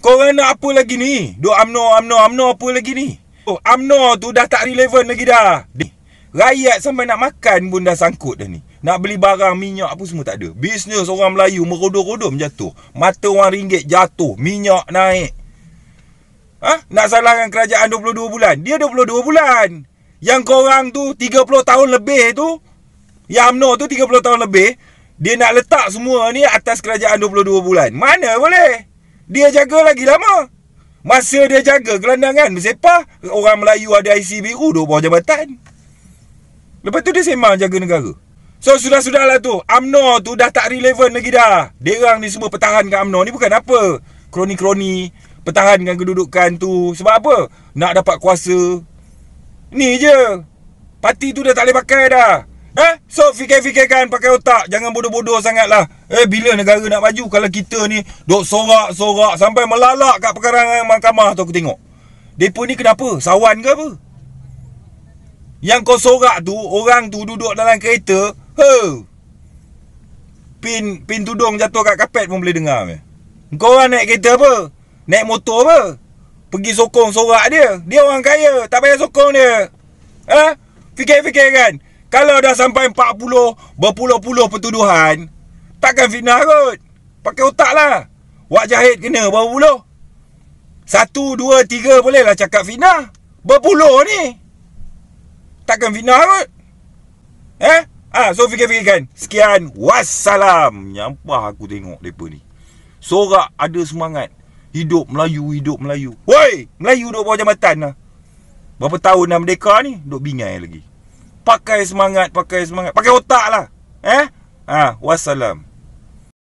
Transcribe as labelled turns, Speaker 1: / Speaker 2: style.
Speaker 1: Kau orang nak apa lagi ni? Duk amno amno amno apa lagi ni? Oh, amno tu dah tak relevan lagi dah. Ni, rakyat sampai nak makan pun dah sangkut dah ni. Nak beli barang, minyak apa semua tak ada. Bisnes orang Melayu merodoh-rodoh jatuh. Mata orang ringgit jatuh, minyak naik. Ha? Nak salahkan kerajaan 22 bulan? Dia 22 bulan. Yang kau orang tu 30 tahun lebih tu, yang amno tu 30 tahun lebih, dia nak letak semua ni atas kerajaan 22 bulan. Mana boleh? Dia jaga lagi lama. Masa dia jaga gelandangan bersepah, orang Melayu ada IC biru duduk bawah jabatan. Lepas tu dia sembang jaga negara. So sudah sudah lah tu, UMNO tu dah tak relevan lagi dah. Dia orang ni semua pertahankan UMNO ni bukan apa. Kroni-kroni, pertahankan kedudukan tu. Sebab apa? Nak dapat kuasa. Ni je. Parti tu dah tak boleh pakai dah. Eh? So fikir-fikirkan pakai otak Jangan bodoh-bodoh sangat lah Eh bila negara nak maju Kalau kita ni Duk sorak-sorak Sampai melalak kat perkarangan mahkamah tu aku tengok Depa ni kenapa? Sawan ke apa? Yang kau sorak tu Orang tu duduk dalam kereta He Pin pin tudung jatuh kat kapet pun boleh dengar Kau orang naik kereta apa? Naik motor apa? Pergi sokong sorak dia Dia orang kaya Tak payah sokong dia Ha? Fikir-fikirkan kalau dah sampai 40 Berpuluh-puluh pertuduhan Takkan fitnah kot Pakai otak lah Wak jahit kena berpuluh Satu, dua, tiga bolehlah cakap fitnah Berpuluh ni Takkan fitnah kot Eh? Ah, ha, so fikir-fikirkan Sekian Wassalam Nyampah aku tengok mereka ni Sorak ada semangat Hidup Melayu, hidup Melayu Woi, Melayu duduk bawah jambatan lah Berapa tahun dah merdeka ni Duduk bingai lagi pakai semangat pakai semangat pakai otak lah eh ha wassalam